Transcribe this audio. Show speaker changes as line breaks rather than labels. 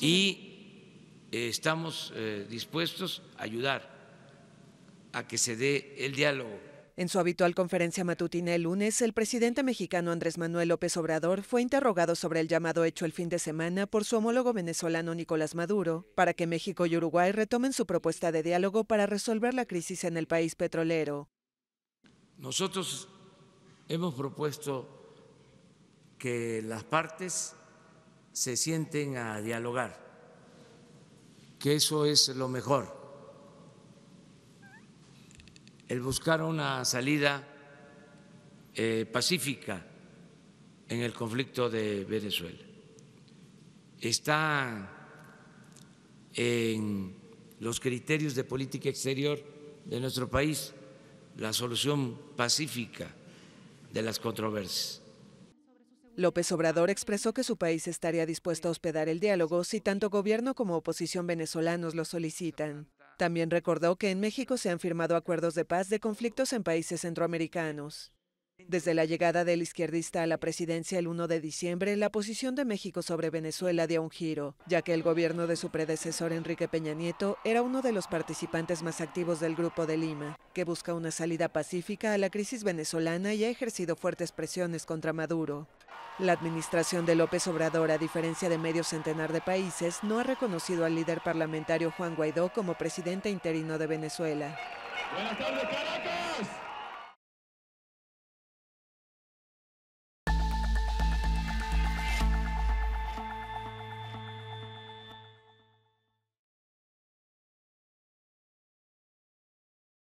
y eh, estamos eh, dispuestos a ayudar a que se dé el diálogo.
En su habitual conferencia matutina el lunes, el presidente mexicano Andrés Manuel López Obrador fue interrogado sobre el llamado hecho el fin de semana por su homólogo venezolano Nicolás Maduro para que México y Uruguay retomen su propuesta de diálogo para resolver la crisis en el país petrolero.
Nosotros hemos propuesto que las partes se sienten a dialogar, que eso es lo mejor. El buscar una salida eh, pacífica en el conflicto de Venezuela. Está en los criterios de política exterior de nuestro país la solución pacífica de las controversias.
López Obrador expresó que su país estaría dispuesto a hospedar el diálogo si tanto gobierno como oposición venezolanos lo solicitan. También recordó que en México se han firmado acuerdos de paz de conflictos en países centroamericanos. Desde la llegada del izquierdista a la presidencia el 1 de diciembre, la posición de México sobre Venezuela dio un giro, ya que el gobierno de su predecesor Enrique Peña Nieto era uno de los participantes más activos del Grupo de Lima, que busca una salida pacífica a la crisis venezolana y ha ejercido fuertes presiones contra Maduro. La administración de López Obrador, a diferencia de medio centenar de países, no ha reconocido al líder parlamentario Juan Guaidó como presidente interino de Venezuela.